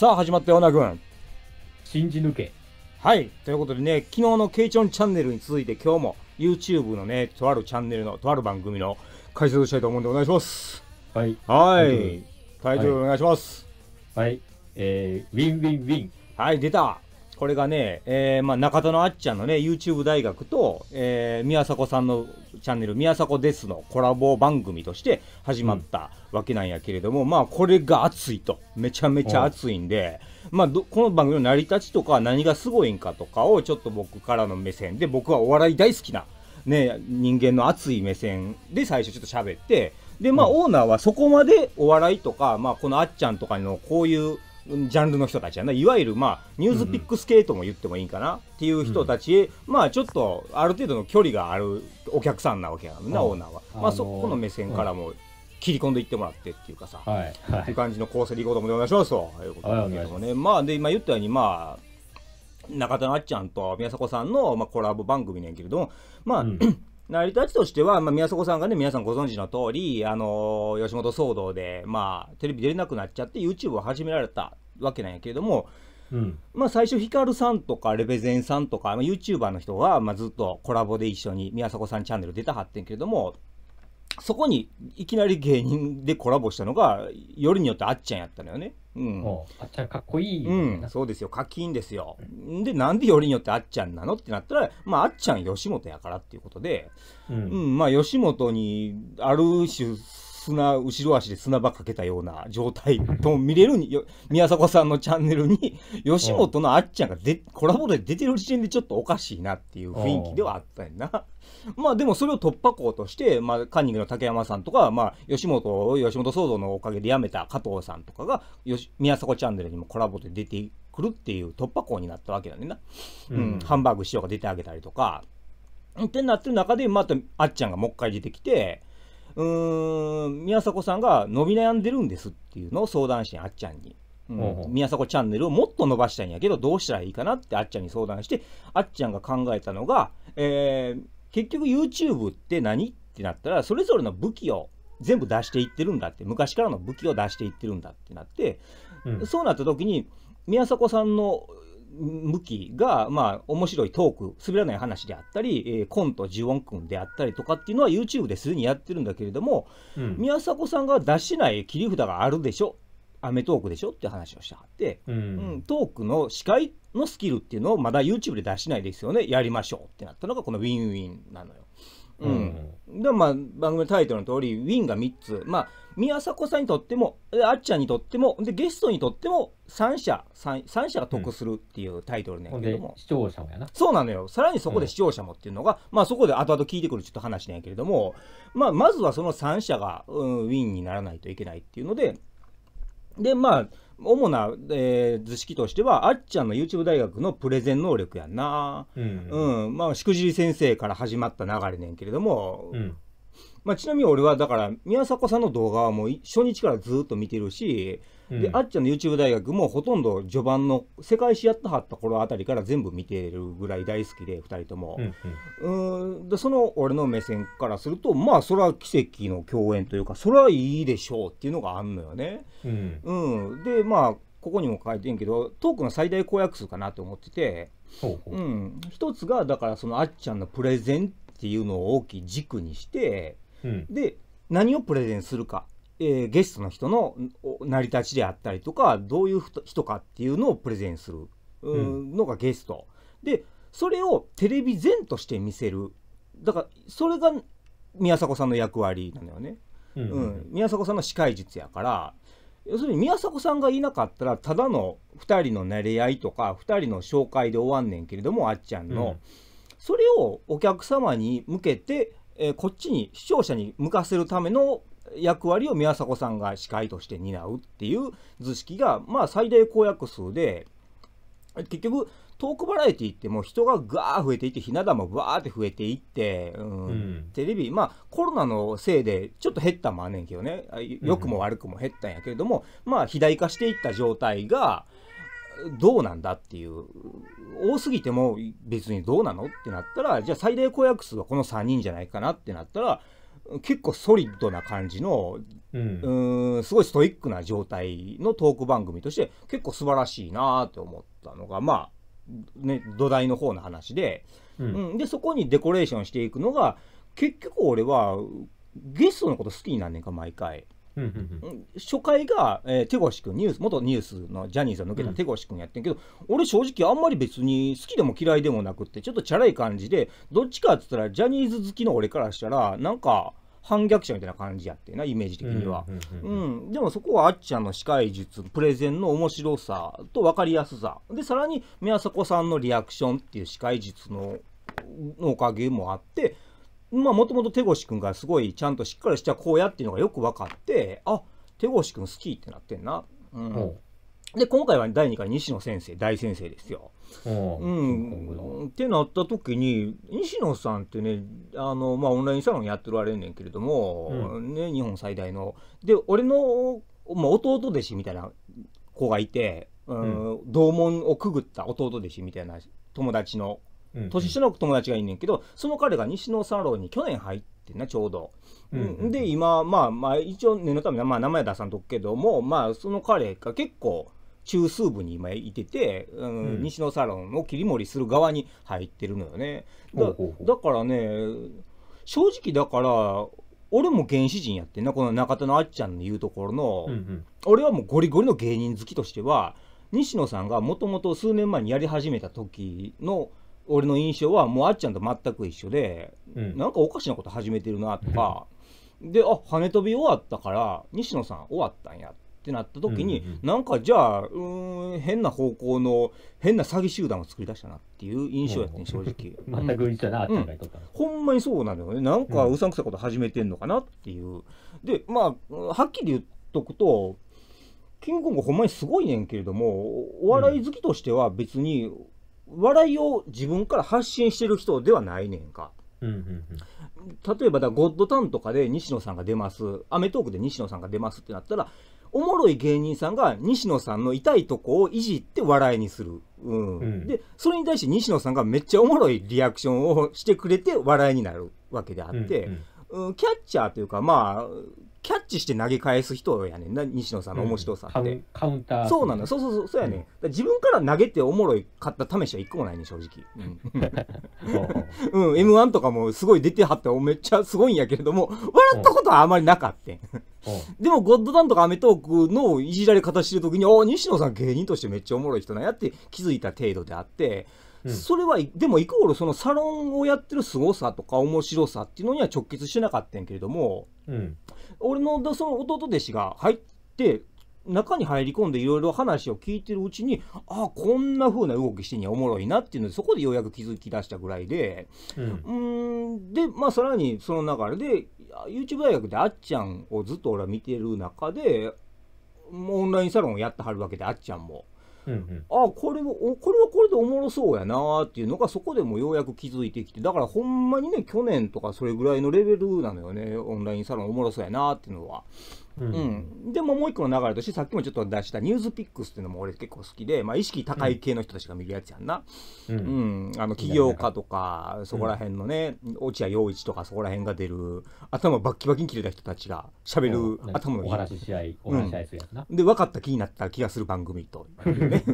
さあ始まったよな君信じ抜けはいということでね昨日のケイチョンチャンネルに続いて今日も YouTube のねとあるチャンネルのとある番組の解説をしたいと思うんでお願いしますはいはいタイトルお願いしますはい、えー、ウィンウィンウィンはい出たこれがね、えー、まあ、中田のあっちゃんのね、YouTube 大学と、えー、宮迫さんのチャンネル、宮迫ですのコラボ番組として始まったわけなんやけれども、うん、まあ、これが熱いと。めちゃめちゃ熱いんで、まあ、この番組の成り立ちとか何がすごいんかとかをちょっと僕からの目線で、僕はお笑い大好きな、ね、人間の熱い目線で最初ちょっと喋って、で、まあ、オーナーはそこまでお笑いとか、まあ、このあっちゃんとかのこういうジャンルの人たちやな。いわゆる、まあ、ニュースピックスケートも言ってもいいかな、っていう人たちへ、うん、まあ、ちょっと、ある程度の距離があるお客さんなわけやな、オーナーは。まあ、そこの目線からも、切り込んでいってもらってっていうかさ、はいはい、っていう感じの構成でいこうと思ってお願いしますということだけどもね、まあで今言ったようにまあ中田のあっちゃんと宮迫さんの、まあ、コラボ番組ねんけれどもまあ、うん、成り立ちとしては、まあ、宮迫さんがね、皆さんご存知の通り、あのー、吉本騒動で、まあ、テレビ出れなくなっちゃって、YouTube を始められたわけなんやけれども、うん、まあ、最初、ヒカルさんとか、レベゼンさんとか、まあ、YouTuber の人が、まあ、ずっとコラボで一緒に宮迫さんチャンネル出たはってんけれども、そこにいきなり芸人でコラボしたのが、よりによってあっちゃんやったのよね。うん、あっちゃんかっこいい、うん、そうですよかっきいいんですよ、でなんでよりによってあっちゃんなのってなったら、まあ、あっちゃん吉本やからっていうことで、うん、うん、まあ吉本にある種砂後ろ足で砂場かけたような状態と見れるによ宮迫さんのチャンネルに 吉本のあっちゃんがで、コラボで出てる時点でちょっとおかしいなっていう雰囲気ではあったんやな。まあでもそれを突破口として、まあカンニングの竹山さんとか、まあ吉本吉本騒動のおかげで辞めた加藤さんとかが、よし宮迫チャンネルにもコラボで出てくるっていう突破口になったわけだねな。うん、うん、ハンバーグ師匠が出てあげたりとか。ってなってる中で、またあっちゃんがもう一回出てきて、うーん、宮迫さんが伸び悩んでるんですっていうのを相談してあっちゃんに。うん、宮迫チャンネルをもっと伸ばしたいんやけどどうしたらいいかなってあっちゃんに相談してあっちゃんが考えたのが、えー、結局 YouTube って何ってなったらそれぞれの武器を全部出していってるんだって昔からの武器を出していってるんだってなって、うん、そうなった時に宮迫さんの向きが、まあ、面白いトーク、滑らない話であったり、えー、コント、ジオン君であったりとかっていうのは YouTube ですでにやってるんだけれども、うん、宮迫さんが出しない切り札があるでしょ、アメトークでしょって話をしてはって、うん、うん、トークの司会のスキルっていうのをまだ YouTube で出しないですよねやりましょうってなったのがこのウィンウィンなのよ。うん、うん、でまあ番組タイトルの通りウィンが3つまあ宮迫さんにとってもあっちゃんにとってもでゲストにとっても3社 3, 3社が得するっていうタイトルねんけども、うん、視聴者もやなそうなのよさらにそこで視聴者もっていうのが、うん、まあそこで後々聞いてくるちょっと話なんやけれども、まあ、まずはその3社が、うん、ウィンにならないといけないっていうのででまあ主な、えー、図式としてはあっちゃんの YouTube 大学のプレゼン能力やんな、うん、うん、まあ、しくじり先生から始まった流れねんけれども、うん、まあ、ちなみに俺はだから宮迫さんの動画はもう初日からずっと見てるしであっちゃんの YouTube 大学もほとんど序盤の世界史やったはった頃あたりから全部見てるぐらい大好きで2人とも、うんうん、でその俺の目線からするとまあそれは奇跡の共演というかそれはいいでしょうっていうのがあんのよね。うん、うん、でまあここにも書いてんけどトークの最大公約数かなと思っててほうほう、うん、一つがだからそのあっちゃんのプレゼンっていうのを大きい軸にして、うん、で何をプレゼンするかえー、ゲストの人の成り立ちであったりとかどういう人かっていうのをプレゼンするのがゲスト、うん、でそれをテレビ全として見せるだからそれが宮迫さんの役割なのよね、うん、うん、宮迫さんの司会術やから要するに宮迫さんがいなかったらただの2人の慣れ合いとか2人の紹介で終わんねんけれどもあっちゃんの、うん、それをお客様に向けてえー、こっちに視聴者に向かせるための役割を宮迫さんが司会として担うっていう図式が、まあ、最大公約数で結局トークバラエティってもう人がガー増えていってひな壇もバーって増えていって、うん、うん、テレビまあコロナのせいでちょっと減ったもあんねんけどね良くも悪くも減ったんやけれども、うん、まあ肥大化していった状態がどうなんだっていう多すぎても別にどうなのってなったらじゃあ最大公約数はこの3人じゃないかなってなったら結構ソリッドな感じの、うん、うんすごいストイックな状態のトーク番組として結構素晴らしいなって思ったのがまあ、ね、土台の方の話で、うん、うん、でそこにデコレーションしていくのが結局俺はゲストのこと好きになんねんか毎回。初回が、えー、手越君ニュース元ニュースのジャニーズの抜けた手越君やってんけど、うん、俺正直あんまり別に好きでも嫌いでもなくってちょっとチャラい感じでどっちかっつったらジャニーズ好きの俺からしたらなんか反逆者みたいな感じやってなイメージ的には、うん、でもそこはあっちゃんの司会術プレゼンの面白さと分かりやすさでさらに宮迫さんのリアクションっていう司会術のおかげもあってまあもともと手越くんがすごいちゃんとしっかりしたこうやっていうのがよく分かってあ手越君好きってなってんな。うん、で今回は第2回西野先生大先生ですよ。うん、ってなった時に西野さんってねあの、まあ、オンラインサロンやっておられんねんけれども、うん、ね、日本最大の。で俺の、まあ、弟弟子みたいな子がいて、うん、うん、同門をくぐった弟弟子みたいな友達の年下の友達がいんねんけど、その彼が西野サロンに去年入ってんなちょうど。うんで今まあまあ一応念のため、まあ、名前出さんとくけどもまあその彼が結構。中枢部に今いてて、うん、うん、西野サロンを切り盛りする側に入ってるのよね。だだからね正直だから俺も原始人やってなこの中田のあっちゃんの言うところの、うんうん、俺はもうゴリゴリの芸人好きとしては西野さんがもともと数年前にやり始めた時の俺の印象はもうあっちゃんと全く一緒で、うん、なんかおかしなこと始めてるなとか、であ跳ね飛び終わったから西野さん終わったんやって。ってなった時に、うんうん、なんかじゃあうん変な方向の変な詐欺集団を作り出したなっていう印象やって、ね、正直全く 一緒な、うん、ほんまにそうなのよねなんかうさんくさいこと始めてんのかなっていう、でまあはっきり言っとくとキングコングほんまにすごいねんけれどもお笑い好きとしては別に笑いを自分から発信してる人ではないねんか。うんうんうん、例えばだ、ゴッドタンとかで西野さんが出ます、アメトークで西野さんが出ますってなったら、おもろい芸人さんが西野さんの痛いとこをいじって笑いにする。うん、うん、でそれに対して西野さんがめっちゃおもろいリアクションをしてくれて笑いになるわけであって、うんうん、うん、キャッチャーというか、まあ、キャッチして投げ返す人やねんな、西野さんの面白さって。うんカ、カウンター。そうなんだ、そうそうそう、そうやね、うん。自分から投げておもろい買った試しは一個もないね、正直。うん、うん、M1 とかもすごい出てはって、めっちゃすごいんやけれども、笑ったことはあまりなかった。でも、ゴッドダンとかアメトークのいじられ方してるときに、お西野さん芸人としてめっちゃおもろい人なんやって気づいた程度であって、うん、それはでもイコールそのサロンをやってる凄さとか面白さっていうのには直結してなかったんけれども、うん、俺のその弟弟子が入って中に入り込んでいろいろ話を聞いてるうちにああこんな風な動きしてんはおもろいなっていうのでそこでようやく気づき出したぐらいで、うん、んでまあさらにその流れで YouTube 大学であっちゃんをずっと俺は見てる中でもうオンラインサロンをやってはるわけであっちゃんも。うんうん、ああこれもこれはこれでおもろそうやなっていうのがそこでもようやく気づいてきてだからほんまにね去年とかそれぐらいのレベルなのよねオンラインサロンおもろそうやなっていうのは。うん、でももう一個の流れとしてさっきもちょっと出したニュースピックスっていうのも俺結構好きで、まあ、意識高い系の人たちが見るやつやんな、うん、うん、あの起業家とかそこら辺のね、うん、落合陽一とかそこら辺が出る頭バッキバキに切れた人たちがしゃべる頭のお話し合いお話し合いするやつな、で分かった気になった気がする番組とね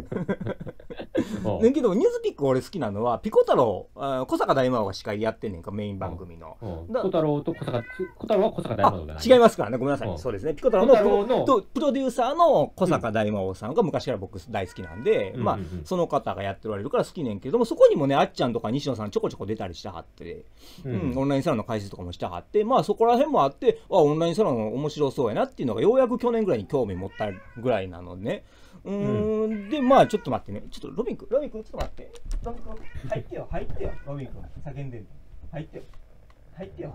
けどニュースピック俺好きなのはピコ太郎小坂大魔王が司会やってんねんかメイン番組の、ピコ小太郎と小坂小太郎は小坂大魔王が違いますからねごめんなさい、そうですねピコ太郎のプロデューサーの小坂大魔王さんが昔から僕大好きなんで、うん、まあ、その方がやっておられるから好きねんけどもそこにもねあっちゃんとか西野さんちょこちょこ出たりしてはって、うん、うん、オンラインサロンの解説とかもしてはってまあそこら辺もあってあオンラインサロン面白そうやなっていうのがようやく去年ぐらいに興味持ったぐらいなのね。うん、うん、で、まあ、ちょっと待ってね。ちょっとロビン君、ロビン君、ちょっと待って。ロビン君、入ってよ、入ってよ、ロビン君、叫んでん入ってよ。入ってよ。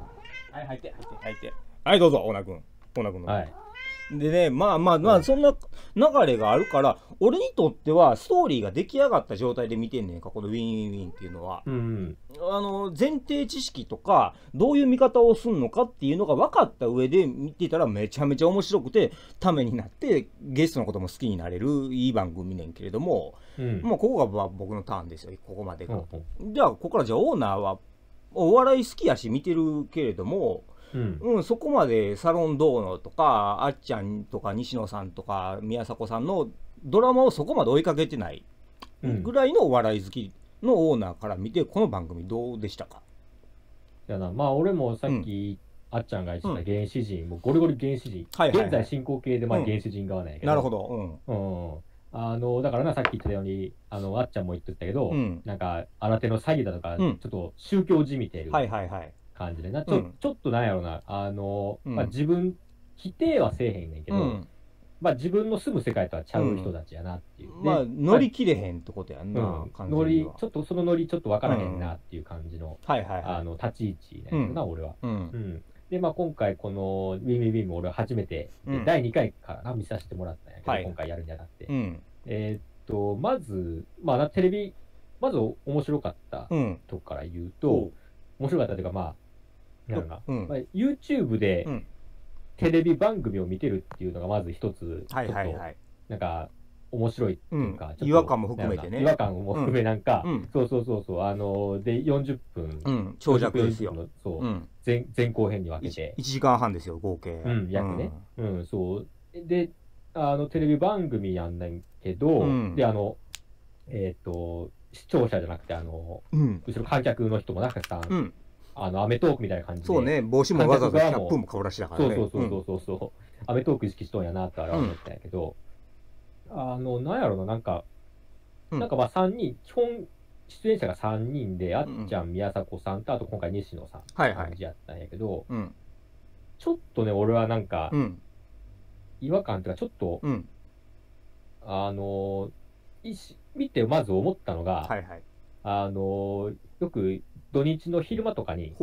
はい、入って、入って、入って。はい、どうぞ、オーナー君。来なくなはいでね、まあまあまあ、そんな流れがあるから、俺にとってはストーリーが出来上がった状態で見てんねんか、このウィンウィンウィンっていうのは。うん、あの、前提知識とか、どういう見方をすんのかっていうのが分かった上で見てたらめちゃめちゃ面白くて、ためになって、ゲストのことも好きになれるいい番組ねんけれども、うん、まあここが僕のターンですよ、ここまでが。うん、じゃあ、ここからじゃあオーナーは、お笑い好きやし見てるけれども、うん、うん、そこまでサロンどうのとかあっちゃんとか西野さんとか宮迫さんのドラマをそこまで追いかけてないぐらいのお笑い好きのオーナーから見て、この番組どうでしたかやなまあ俺もさっき、あっちゃんが言ってた原始人、うん、もうゴリゴリ原始人、はいはいはい、現在進行形でまあ原始人側なんやけど、うん、なるほど、うんうん、あのだからなさっき言ってたようにあのあっちゃんも言ってたけど、うん、なんか新手の詐欺だとか、ちょっと宗教じみてる、はいはいはい感じでな、ちょうん、ちょっとなんやろうな、あの、うん、まあ、自分、否定はせえへんねんけど、うん、まあ自分の住む世界とはちゃう人たちやなっていう、まあ乗り切れへんってことやんな、はい、乗りちょっとその乗りちょっと分からへんなっていう感じの、はいはい、はい、あの立ち位置なんやな、俺は、うんでまあ今回この「ウィンウも俺は初めて、第2回から見させてもらったんやけど、はい、今回やるんじゃなくて、えー、っとまずまあテレビまず面白かったとこから言うと、面白かったというかまあなんか、うんまあ、YouTube でテレビ番組を見てるっていうのがまず一つ、はいなんか、面白いっていうか、違和感も含めてね。違和感も含めなんか、うん、そうそうそうそう、あのー、で、40分。うん、長尺ですよ。そう、うん、前。前後編に分けて1。1時間半ですよ、合計。うん、約ね。うん、そう。で、あの、テレビ番組やんないけど、で、あの、えっ、ー、と、視聴者じゃなくて、あの、後ろ観客の人もなんかさ、あの、アメトークみたいな感じで。そうね、帽子もわざわざ100分も顔出しだからね。そうそうそうそうそう。うん、アメトーク意識しとんやなってあれは思ったんやけど、うん、あの、なんやろな、なんか、なんかまあ3人、基本、出演者が3人で、あっちゃん、宮迫さんと、あと今回西野さんって感じやったんやけど、はいはい、ちょっとね、俺はなんか、違和感っていうか、ちょっと、あの、いし見てまず思ったのが、はいはい、あの、よく土日の昼間とかに、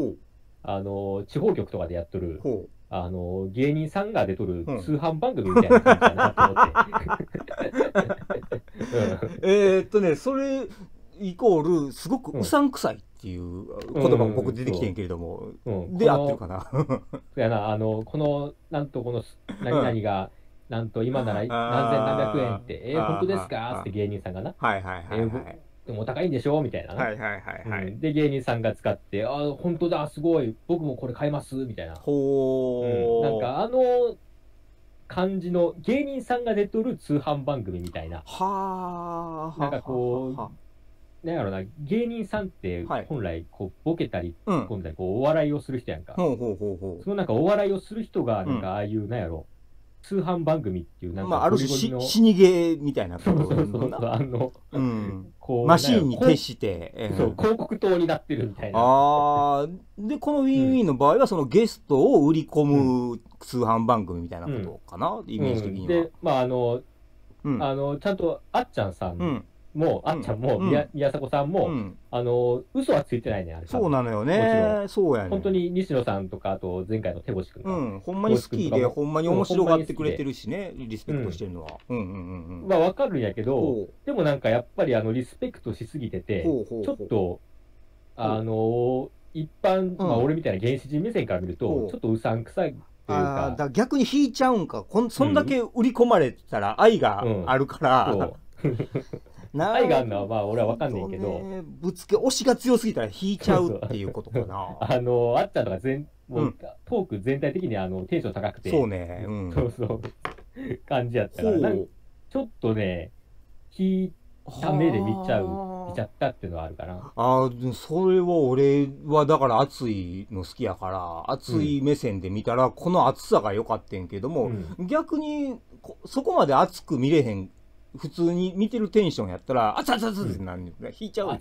あの、地方局とかでやっとる、あの、芸人さんが出とる通販番組みたいな感じだなと思って。えっとね、それイコール、すごくうさんくさいっていう言葉も僕出てきてんけれども、うんで、合ってるかな。そやな、あの、この、なんとこの何々が、なんと今なら何千何百円って、えー本当ですかって芸人さんがな、はいはい、はい。でも高いんでしょみたいな、ね。はいはいはいはい、うん、で、芸人さんが使って、ああ、本当だ、すごい、僕もこれ買います、みたいな。ほー、うん、なんかあの、感じの、芸人さんが出とる通販番組みたいな。はー。なんかこう、なんやろな、芸人さんって本来、こう、ボケたり、突っ込んだこう、お笑いをする人やんか。ほうほうほうほう。そのなんかお笑いをする人が、なんかああいう、なんやろ、うん通販番組っていう、なんまあ、ある種し、死にゲーみたいなそそうそうそう、あの、うん、こうマシーンに徹して、そう、広告塔になってるみたいな。ああ、で、このウィンウィンの場合は、そのゲストを売り込む通販番組みたいなことかな、うん、イメージ的には。で、まあ、あの、うん、あのちゃんとあっちゃんさんも、あっちゃんも、うん、宮宮迫さんも、うん、あの、嘘はついてないね、あれ。そうなのよね。そうやね。本当に西野さんとか、あと前回の手越くん。うん、ほんまに好きで、ほんまに面白がってくれてるしね、リスペクトしてるのは。うんうんうんうん。まあわかるんやけど、でもなんかやっぱりあの、リスペクトしすぎてて、ほうほうほうちょっと、あの、一般、まあ俺みたいな原始人目線から見ると、ちょっとうさんくさい。あだ逆に引いちゃうんかこんそんだけ売り込まれたら愛があるから、うん、愛があるのはまあ俺は分かんないけど、ね、ぶつけ押しが強すぎたら引いちゃうっていうことかな あのあっちゃんとか全もう、うん、トーク全体的にあのテンション高くてそうね、うん、そうそう感じやったからちょっとね引いた目で見ちゃう見ちゃったっていうのはあるかなあそれは俺はだから熱いの好きやから熱い目線で見たら、この熱さが良かってんけども、うん、逆にそこまで熱く見れへん普通に見てるテンションやったら「あつあつあつ」ってなんねんいちゃう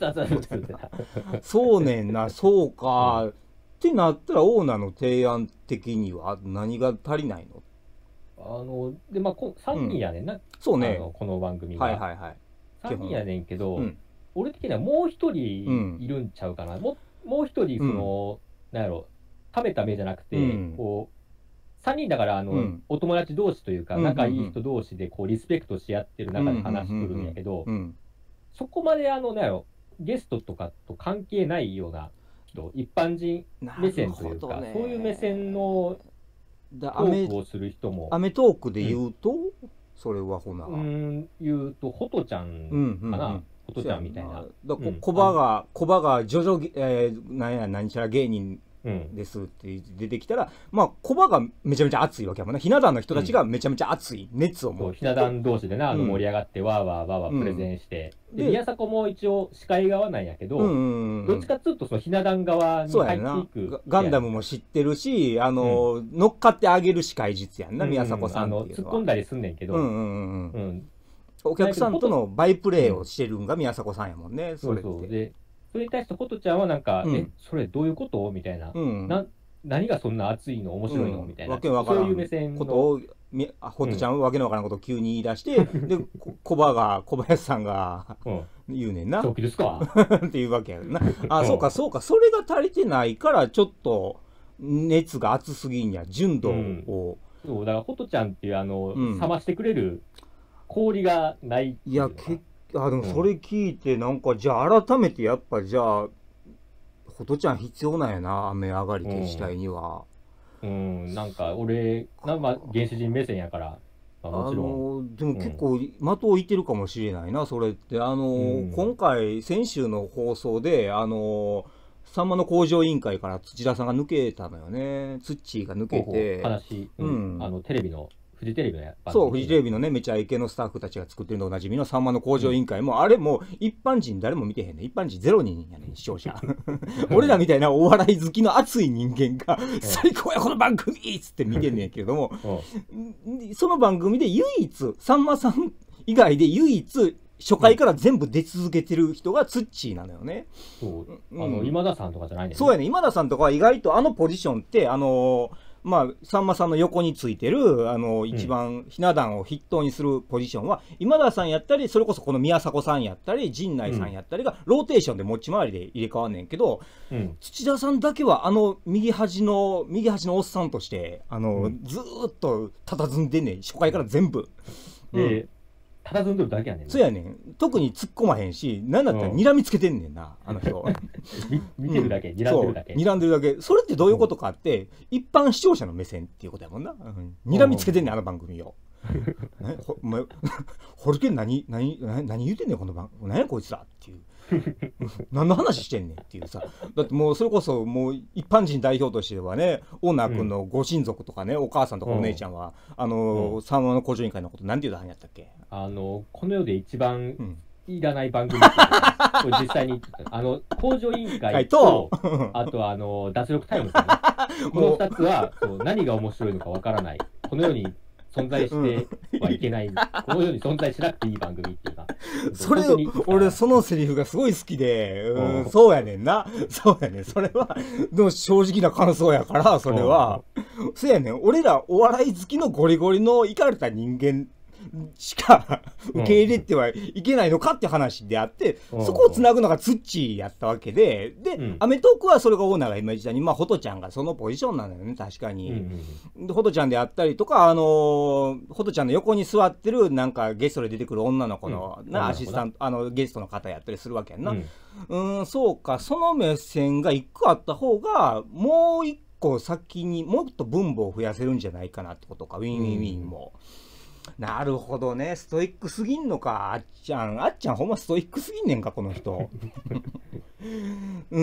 そうねんなそうか、うん、ってなったらオーナーの提案的には何が足りないのあのでまあこ3人やねんな、うん、そうねこの番組がはいはいはい3人やねんけど、うん、俺的にはもう一人いるんちゃうかな、ももう一人その、うん、なんやろ食べた目じゃなくて、こう3人だから、あの、うん、お友達同士というか、仲いい人同士で、こう、リスペクトし合ってる中で話するんやけど、そこまで、あの、なよ、ゲストとかと関係ないような人、一般人目線というか、ね、そういう目線のトークをする人も。アメトークで言うと、うん、それはほな。うん、言うと、ほとちゃんかな。うんうんうんことちゃんみたいな。だこ、うん、コバが、コバが、ジョジョ、えー、なんや、何ちゃら芸人ですって出てきたら、うん、まあ、コバがめちゃめちゃ熱いわけやもんな、ひな壇の人たちがめちゃめちゃ熱い、熱を持って。ひな壇同士でな、あの盛り上がって、わーわーわーわープレゼンして。で、宮迫も一応司会側なんやけど、どっちかっつうとそのひな壇側に入っていく。ガンダムも知ってるし、あの、うん、乗っかってあげる司会術やんな、宮迫さんっていうのは、うんうん、突っ込んだりすんねんけど。うんうんうん。うんお客さんとのバイプレーをしてるんが宮迫さんやもんね、それそうそうでそれに対してホちゃんはなんか、うんえ、それどういうことみたいな、うん、な、何がそんな熱いの面白いの、みたいな。わけわからん。そういう目線の。ことを、みあちゃんはわけのわからんことを急に言い出して、で、コバが、小林さんが、言うねんな。ですか っていうわけやな。あ、そうか、そうか、それが足りてないから、ちょっと、熱が熱すぎんや、純度を。そう、だから、ほとちゃんっていう、あの、冷ましてくれる氷がないいや、結あでもそれ聞いてなんか、じゃあ改めてやっぱじゃあホトちゃん必要なんやな雨上がり決死体には、うん、うん、なんか俺なんか原始人目線やから、あ、もちろんのでも結構的を置いてるかもしれないな、それってあの、うん、今回先週の放送であのさんまの工場委員会から土田さんが抜けたのよね。土が抜けて。話、うん、うん、あの、テレビのフジテレビのやそう、フジテレビのね、めちゃイケのスタッフたちが作ってるのおなじみのさんまの工場委員会も、うん、あれも一般人誰も見てへんね一般人ゼロ人やね視聴者。俺らみたいなお笑い好きの熱い人間が、最高や、この番組っつって見てんねんけども、その番組で唯一、さんまさん以外で唯一、初回から全部出続けてる人がツッチーなのよね。そう。あの、今田さんとかじゃないね、ん、そうやね。今田さんとかは意外とあのポジションって、あのーまあ、さんまさんの横についてる、あの、一番ひな壇を筆頭にするポジションは、うん、今田さんやったり、それこそこの宮迫さんやったり、陣内さんやったりが、ローテーションで持ち回りで入れ替わんねんけど、うん、土田さんだけは、あの、右端の、右端のおっさんとして、あの、うん、ずっと佇んでんねん、初回から全部。たたずんるだけやねんそうやねん特に突っ込まへんし何だったら睨みつけてんねんな、あの人 見てるだけ睨んでるだけんでるだけそれってどういうことかって、うん、一般視聴者の目線っていうことやもんな、うん、睨みつけてんねんあの番組を。ね、ほお前 ホルケン何何何言うてんねんこの番組、何やこいつらっていう 何の話してんねんっていうさだってもうそれこそもう一般人代表としてはねオーナー君のご親族とかね、うん、お母さんとかお姉ちゃんは、うん、あの、うん、三和の工場委員会のこと何て言うたはんやったっけあの、この世で一番いらない番組、うん、実際に、あの、工場委員会と、あとあの、脱力タイムで この二つは、そ何が面白いのかわからない。この世に存在してはいけない、うん、この世に存在しなくていい番組っていうか。それ、俺、そのセリフがすごい好きで、うん、そうやねんな。そうやねん。それは、でも正直な感想やから、それは。そうやねん。俺らお笑い好きのゴリゴリのいかれた人間しか受け入れてはいけないのかって話であって、うん、そこをつなぐのがツッチーやったわけで、で、うん、アメトークはそれがオーナーが今時代に、まあ、ホトちゃんがそのポジションなんだよね、確かに。うんホトちゃんであったりとか、あのー、ホトちゃんの横に座ってる、なんかゲストで出てくる女の子の、うん、なアシスタント、あの、ゲストの方やったりするわけやんな。うん、そうか、その目線が一個あった方が、もう一個先にもっと分母を増やせるんじゃないかなってことか、ウィンウィンウィンも。うんなるほどね。ストイックすぎんのか。あっちゃん。あっちゃんほんまストイックすぎんねんか、この人。うー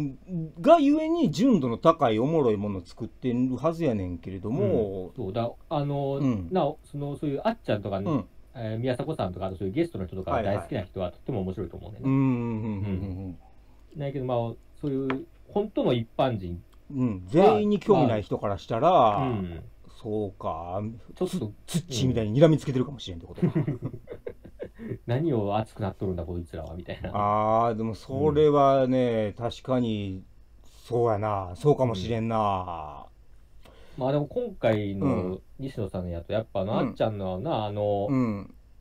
ん。がゆえに純度の高いおもろいものを作ってるはずやねんけれども。うん、そうだ。あの、うん、なお、その、そういうあっちゃんとかね、うん、えー、宮迫さんとか、そういうゲストの人とか大好きな人はとっても面白いと思うね。うん。ないけど、まあ、そういう、本当の一般人。うん。全員に興味ない人からしたら、まあうんそうか。ちょっと。土みたいに睨みつけてるかもしれんってことか。何を熱くなっとるんだ、こいつらは、みたいな。ああ、でもそれはね、確かに、そうやな。そうかもしれんな。まあでも今回の西野さんのやつ、やっぱあの、あっちゃんのな、あの、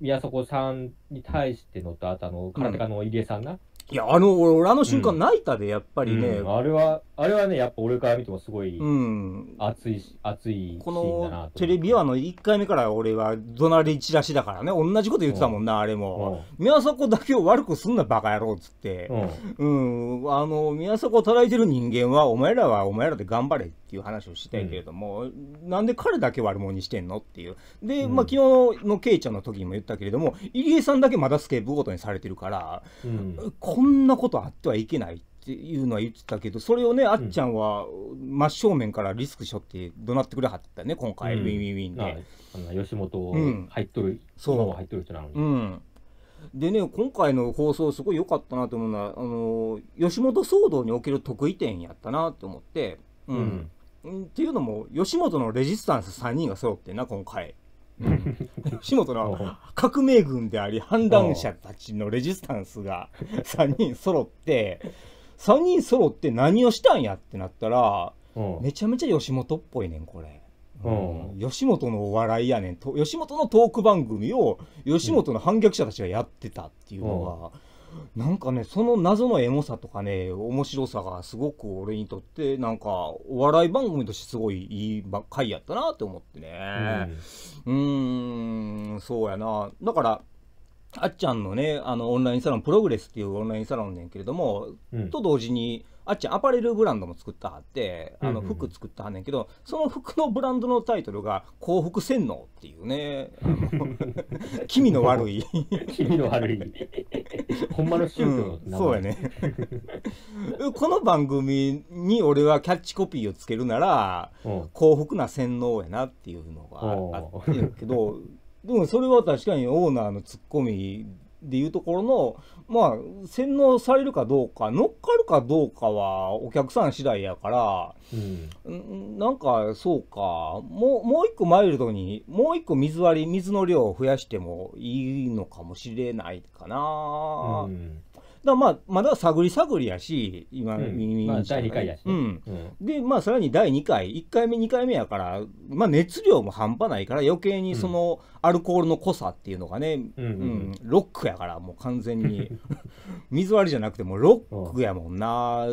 宮迫さんに対してのと、あとあの、空手家の入江さんな。いや、あの、俺、あの瞬間、泣いたで、やっぱりね、うん、あれは、あれはね、やっぱ俺から見てもすごい、熱いし、熱いこの、テレビはあの、1回目から俺は、怒鳴り散らしだからね、同じこと言ってたもんな、あれも。宮迫だけを悪くすんな、バカ野郎、っつって。うん、あの、宮迫を叩いてる人間は、お前らはお前らで頑張れっていう話をしたいけれども、うなんで彼だけ悪者にしてんのっていう。で、まあ、昨日のケイちゃんの時にも言ったけれども、入江さんだけまだスケープごとにされてるから、うんこんなことあってはいけないっていうのは言ってたけどそれをねあっちゃんは真正面からリスクしょって怒鳴ってくれはったね今回、うん、ウィンウィンで。あんな吉本入っとる、そう今入っとる人なのに。うんでね、今回の放送、すごい良かったなと思うのは、あの吉本騒動における得意点やったなと思って、うん、うん、っていうのも、吉本のレジスタンス3人が揃ってな、今回。岸本の革命軍であり反乱者たちのレジスタンスが3人揃って3人揃って何をしたんやってなったらめちゃめちゃ吉本っぽいねんこれ。うん、吉本のお笑いやねんと吉本のトーク番組を吉本の反逆者たちがやってたっていうのが、なんかね、その謎のエモさとかね、面白さがすごく俺にとって、なんか、お笑い番組としてすごいいい回やったなって思ってね。うん、ん、そうやな。だから、あっちゃんのね、あの、オンラインサロン、プログレスっていうオンラインサロンねんけれども、うん、と同時に、あっちアパレルブランドも作ったはってあの服作ったはんねんけど、その服のブランドのタイトルが「幸福洗脳」っていうね 気味の悪い気味の悪いほんまの宗教の、うん、そうやね この番組に俺はキャッチコピーをつけるなら、幸福な洗脳やなっていうのがあってるけどでもそれは確かにオーナーのツッコミでいうところの、まあ、洗脳されるかどうか、乗っかるかどうかはお客さん次第やから、うん、なんかそうか、もう、もう一個マイルドに、もう一個水割り、水の量を増やしてもいいのかもしれないかな。うんだまあまだ探り探りやし今、うん、ま第2回やし、でまあさらに第2回1回目2回目やから、まあ、熱量も半端ないから余計にそのアルコールの濃さっていうのがね、うんロックやからもう完全に 水割りじゃなくてもロックやもんな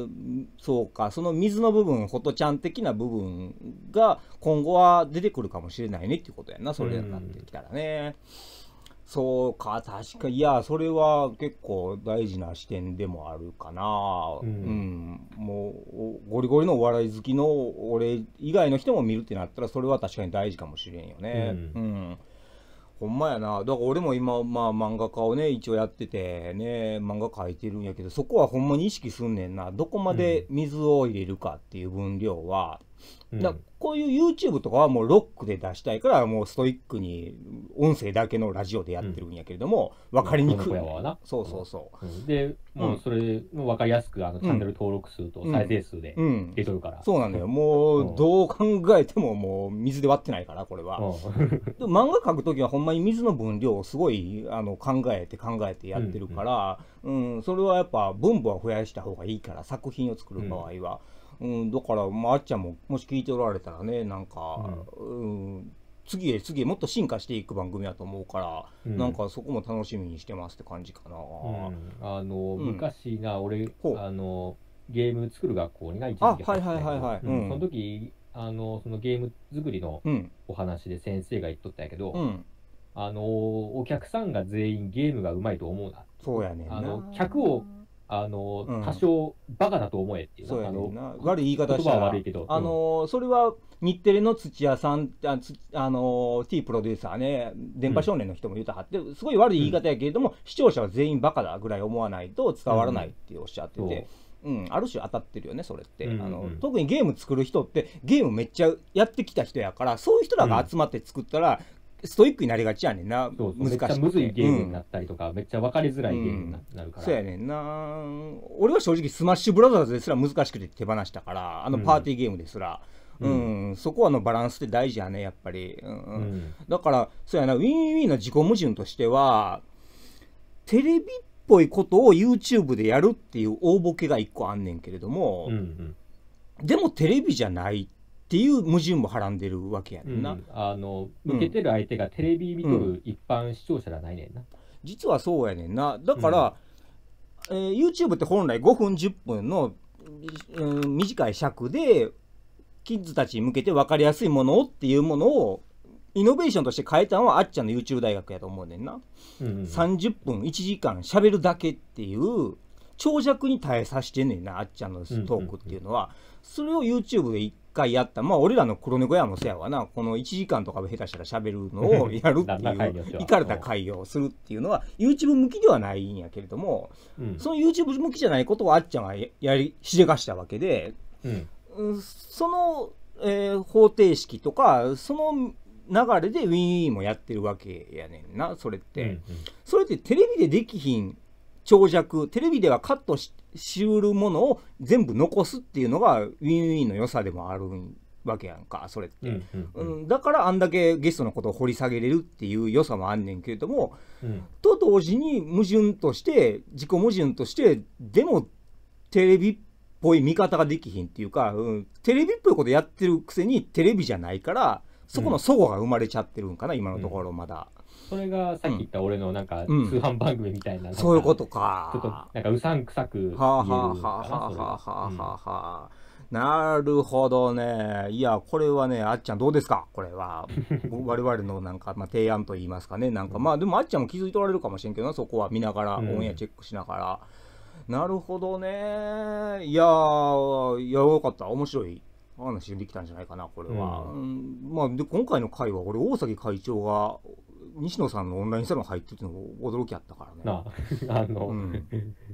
そうかその水の部分ホトちゃん的な部分が今後は出てくるかもしれないねっていうことやなそれになってきたらね。うんそうか、確か、いや、それは結構大事な視点でもあるかな。うん、うん、もう、ゴリゴリのお笑い好きの俺以外の人も見るってなったら、それは確かに大事かもしれんよね。うん、うん、ほんまやな。だから俺も今、まあ漫画家をね、一応やってて、ね、漫画描いてるんやけど、そこはほんまに意識すんねんな。どこまで水を入れるかっていう分量は、うだこういう YouTube とかはもうロックで出したいからもうストイックに音声だけのラジオでやってるんやけれども、分かりにくい、ね、そうそうそう、うん、でもうそれも分かりやすくあのチャンネル登録数と再生数で出とるから、うん、そうなんだよもうどう考えてももう水で割ってないからこれは、で漫画描く時はほんまに水の分量をすごいあの考えて考えてやってるから、うんそれはやっぱ分母は増やした方がいいから作品を作る場合は。うん、だから、まあ、あっちゃんももし聞いておられたらねなんか、うん、うん、次へ次へもっと進化していく番組やと思うから、うん、なんかそこも楽しみにしてますって感じかな、あの昔な、俺あのゲーム作る学校にいは時はい、ってその時あのそのゲーム作りのお話で先生が言っとったんやけど、あのお客さんが全員ゲームがうまいと思うなそうやねあの客をあの、うん、多少バカだと思えっていうそうやねんな悪い言い方したら悪いけど、あのー、それは日テレの土屋さんああのー、T プロデューサーね電波少年の人も言うたはって、うん、すごい悪い言い方やけれども、うん、視聴者は全員バカだぐらい思わないと伝わらないっておっしゃってて。うん、ある種当たってるよねそれって、うんうん、あの特にゲーム作る人ってゲームめっちゃやってきた人やからそういう人らが集まって作ったら、ストイックになりがちやねんなそうそう難めっちゃむずいゲームになったりとか、めっちゃ分かりづらいゲームになるから、そうやねんな俺は正直スマッシュブラザーズですら難しくて手放したからあのパーティーゲームですら、うんそこはのバランスって大事やねやっぱり、うんだからそうやなウィンウィンの自己矛盾としてはテレビっぽいことを YouTube でやるっていう大ボケが一個あんねんけれども、うんうん、でもテレビじゃないっっていう矛盾もはらんでるわけやねんな、うん、あの向けてる相手がテレビ見とる一般視聴者じゃないねんな、実はそうやねんなだから、うん、えー、YouTube って本来5分10分の、うん、短い尺でキッズたちに向けて分かりやすいものをっていうものをイノベーションとして変えたのはあっちゃんの YouTube 大学やと思うねんな、うんうん、30分1時間しゃべるだけっていう長尺に耐えさせてんねんなあっちゃんのトークっていうのは、それを YouTube で回やった、まあ俺らの黒猫屋もそうやわな、この1時間とか下手したら喋るのを やるっていう、いかれた会をするっていうのは、YouTube 向きではないんやけれども、うん、その YouTube 向きじゃないことをあっちゃんがやり、しでかしたわけで、うん、その、えー、方程式とか、その流れでウィーンもやってるわけやねんな、それって。うんうん、それってテレビでできひん長尺、テレビではカットししうるものを全部残すっていうのがウィンウィンの良さでもあるわけやんかそれって、うんうんうんうん、だからあんだけゲストのことを掘り下げれるっていう良さもあんねんけれども、うん、と同時に矛盾として自己矛盾としてでもテレビっぽい見方ができひんっていうか、うん、テレビっぽいことやってるくせにテレビじゃないからそこの齟齬が生まれちゃってるんかな、うん、今のところまだ。うんそれがさっき言った俺のなんか通販番組みたいな、うん、そういうことか。ちょっとなんかうさんくさくはあ、はあはあはあはあはあ。なるほどね。いや、これはね、あっちゃんどうですかこれは。我々のなんか、まあ、提案と言いますかね。なんか、まあでもあっちゃんも気づいておられるかもしれんけどな、そこは見ながら、うん、オンエアチェックしながら。なるほどね。いやいや、よかった。面白い話できたんじゃないかな、これは。うん、まあ、で、今回の回は、俺大崎会長が西野さんのオンラインサロン入ってるのも驚きあったからね。なあ、あの、うん、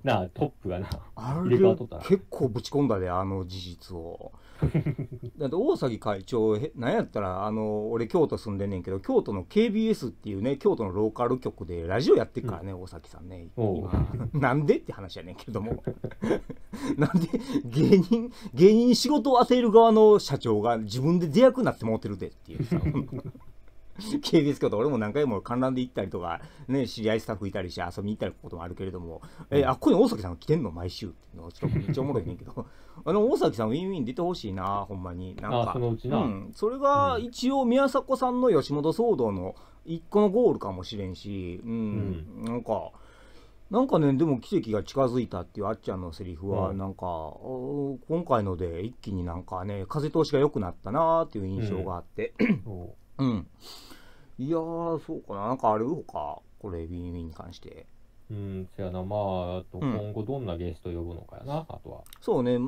なあ、トップがな、あれ結構ぶち込んだで、あの事実を。だって大崎会長、なんやったら、あの、俺京都住んでんねんけど、京都の KBS っていうね、京都のローカル局でラジオやってっからね、うん、大崎さんね。なんでって話やねんけども。なんで芸人、芸人に仕事を焦る側の社長が自分で出役になってもうてるでっていうさ。KBS 京都、俺も何回も観覧で行ったりとか、ね、知り合いスタッフいたりして遊びに行ったりこともあるけれども、うえ、あこに大崎さん来てんの毎週っていうのちょっとめっちゃおもろいねんけど、あの、大崎さんウィンウィン出てほしいな、ほんまに。なんか、そのうちな。うん。それが一応宮迫さんの吉本騒動の一個のゴールかもしれんし、うん、うん、なんか、なんかね、でも奇跡が近づいたっていうあっちゃんのセリフは、なんか、うん、今回ので一気になんかね、風通しが良くなったなーっていう印象があって、うん うん。いやー、そうかな。なんかあるか。これ、ウィンウィンに関して。うん、そやな。まあ、あと今後どんなゲスト呼ぶのかやな、うん、あとは。そうね。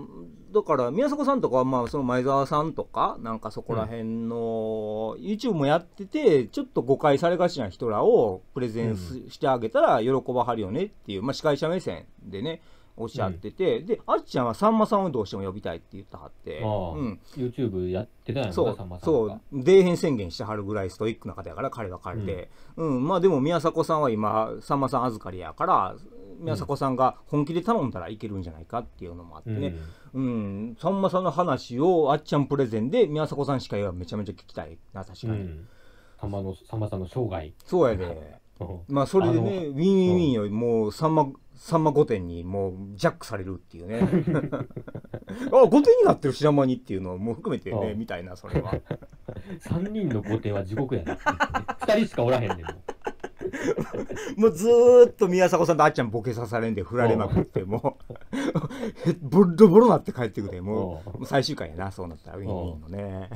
だから、宮迫さんとかまあ、その前澤さんとか、なんかそこら辺の、うん、YouTube もやってて、ちょっと誤解されがちな人らをプレゼンスしてあげたら喜ばはるよねっていう、まあ、司会者目線でね。おっしゃってて、うん、であっちゃんはさんまさんをどうしても呼びたいって言ってはって、うん、YouTube やってたやそうさんまさんそう出えへん宣言してはるぐらいストイックな方やから彼は彼で、うん、うん、まあでも宮迫さんは今さんまさん預かりやから宮迫さんが本気で頼んだらいけるんじゃないかっていうのもあってね、うん、うん、さんまさんの話をあっちゃんプレゼンで宮迫さん司会はめちゃめちゃ聞きたいな確かに、さんまのさんまさんの生涯そうやで、まあそれでねウィンウィンウィンよりもさんまさんま御殿にもうジャックされるっていうね あ御殿になってる知ら間にっていうのも含めてねみたいなそれは3人の御殿は地獄やな2人しかおらへんねんも うずっと宮迫さんとあっちゃんボケさされんで振られまくってもう ボロボロなって帰ってくでもう最終回やなそうなったらウィンウィンのね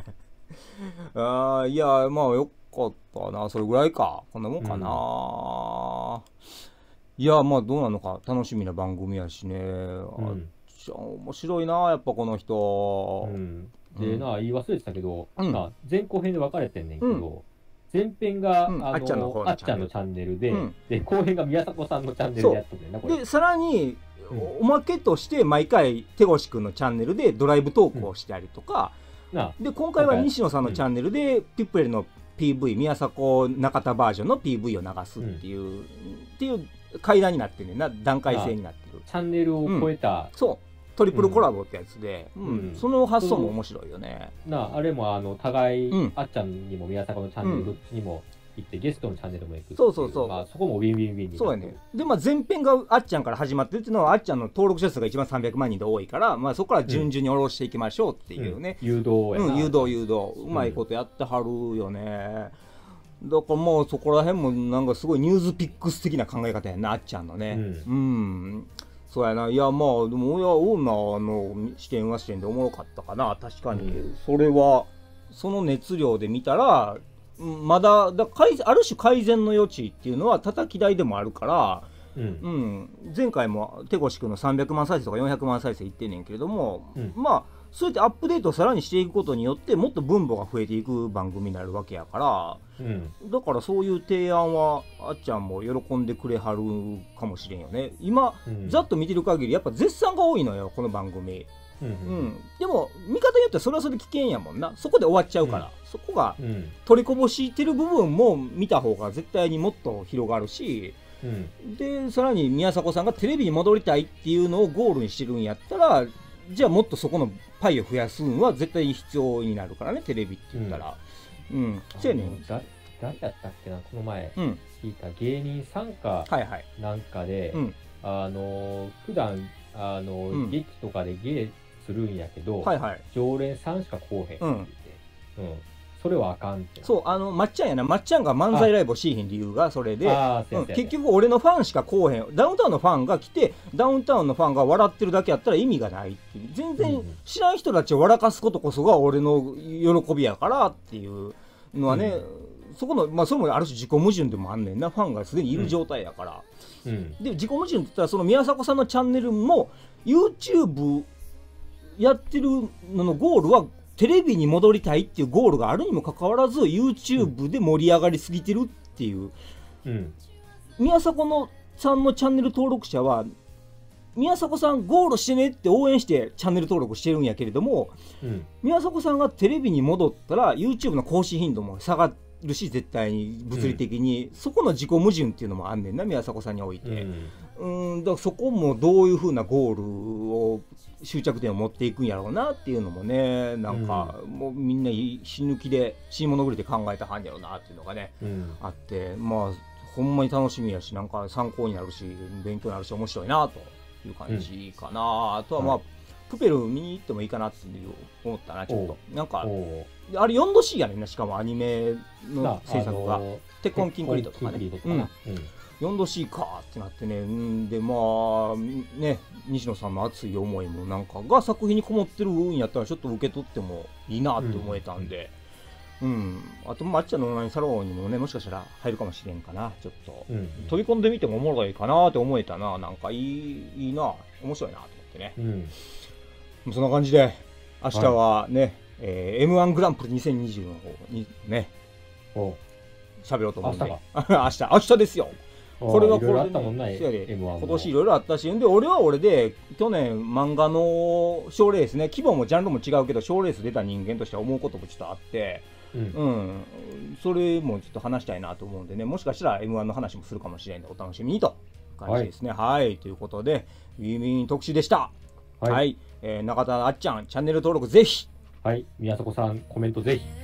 ああいやまあよかったなそれぐらいかこんなもんかな、うんいやまあどうなのか楽しみな番組やしね、あっちゃん面白いなやっぱこの人、うん、で、な、言い忘れてたけど、うんな前後編で分かれてんねんけど、前編が、うんああっちゃんののあっちゃんのチャンネルで、うんで、後編が宮迫さんのチャンネルでやってんだよな、これ。でさらにおまけとして毎回手越くんのチャンネルでドライブ投稿をしたりとか、で今回は西野さんのチャンネルでピップレルの PV 宮迫中田バージョンの PV を流すっていう、っていう階段になってんねんな段階性になってるチャンネルを超えた、うん、そうトリプルコラボってやつで、うん、うん、その発想も面白いよねなあれもあの互い、うん、あっちゃんにも宮坂のチャンネルどっちにも行って、ゲストのチャンネルも行くそうそうそう、まあ、そこもウィンウィンウィンそうやねで、まあ、前編があっちゃんから始まってるっていうのはあっちゃんの登録者数が一番300万人で多いから、まあ、そこから順々に下ろしていきましょうっていうね、誘導やな、うん、誘導誘導うまいことやってはるよね、だからもうそこら辺もなんかすごいニュースピックス的な考え方やなあっちゃんのね、うん、うん、そうやないやまあでもオーナーの験、運は試験でおもろかったかな確かに、うん、それはその熱量で見たらまだだ改ある種改善の余地っていうのは叩き台でもあるから、うん、うん、前回も手越君の300万再生とか400万再生いってんねんけれども、まあそうやってアップデートをさらにしていくことによってもっと分母が増えていく番組になるわけやから、うん、だからそういう提案はあっちゃんも喜んでくれはるかもしれんよね今、うん、ざっと見てる限りやっぱ絶賛が多いのよこの番組、うん、うん、でも見方によってはそれはそれ危険やもんなそこで終わっちゃうから、そこが取りこぼしてる部分も見た方が絶対にもっと広がるし、でさらに宮迫さんがテレビに戻りたいっていうのをゴールにしてるんやったらじゃあもっとそこのパイを増やすんは絶対に必要になるからねテレビって言ったらうん、そうやね誰やったっけなこの前聞いた芸人参加なんかで、はいはい、あの普段あの、うん、劇とかで芸するんやけど、はいはい、常連さんしか来おへんって言って、うん、うんそれはあかんってそうあのまっちゃんやなまっちゃんが漫才ライブをしいん理由がそれで、うん、結局俺のファンしかこうへんダウンタウンのファンが来てダウンタウンのファンが笑ってるだけやったら意味がないっていう全然知らん人たちを笑かすことこそが俺の喜びやからっていうのはね、うん、そこのまあそれもある種自己矛盾でもあんねんなファンがすでにいる状態やから、うん、で自己矛盾って言ったらその宮迫さんのチャンネルも YouTube やってるののゴールはテレビに戻りたいっていうゴールがあるにもかかわらず YouTube で盛り上がりすぎてるっていう、うん、宮迫のさんのチャンネル登録者は宮迫さんゴールしてねって応援してチャンネル登録してるんやけれども、うん、宮迫さんがテレビに戻ったら YouTube の更新頻度も下がるし絶対に物理的に、うん、そこの自己矛盾っていうのもあんねんな宮迫さんにおいて、うんだそこもどういうふうなゴールを終着点を持っていくんやろうなっていうのもねなんか、もうみんな死ぬ気で死に物狂いで考えたはんやろうなっていうのがね、うん、あってまあほんまに楽しみやしなんか参考になるし勉強になるし面白いなという感じかな、うん、あとはまあ、プペル見に行ってもいいかなっていう思ったなちょっとなんかあれ4度 c やねんなしかもアニメの制作が「鉄痕キンクリート」とかね。4度 C かってなってね、んで、まあ、ね、西野さんの熱い思いもなんかが作品にこもってるんやったら、ちょっと受け取ってもいいなって思えたんで、うん、うん、あと、まっちゃんのオンラインサロンにもね、もしかしたら入るかもしれんかな、ちょっと、うんうん、飛び込んでみてもおもろいかなって思えたな、なんかいい、いいな、面白いなと思ってね。うん、そんな感じで、明日はね、はい、えー、M1 グランプリ2020の方にね、喋ろうと思うんで、明日 明日、明日ですよ。これはこれあったもんない、今年いろいろあったしで俺は俺で去年漫画の賞レースね規模もジャンルも違うけど賞レース出た人間として思うこともちょっとあって、うん、うん、それもちょっと話したいなと思うんでねもしかしたら m 1の話もするかもしれないんでお楽しみにと感じですね、はい、はい、ということでウィンウィン特集でしたはい、はい、えー、中田あっちゃんチャンネル登録ぜひはい宮迫さんコメントぜひ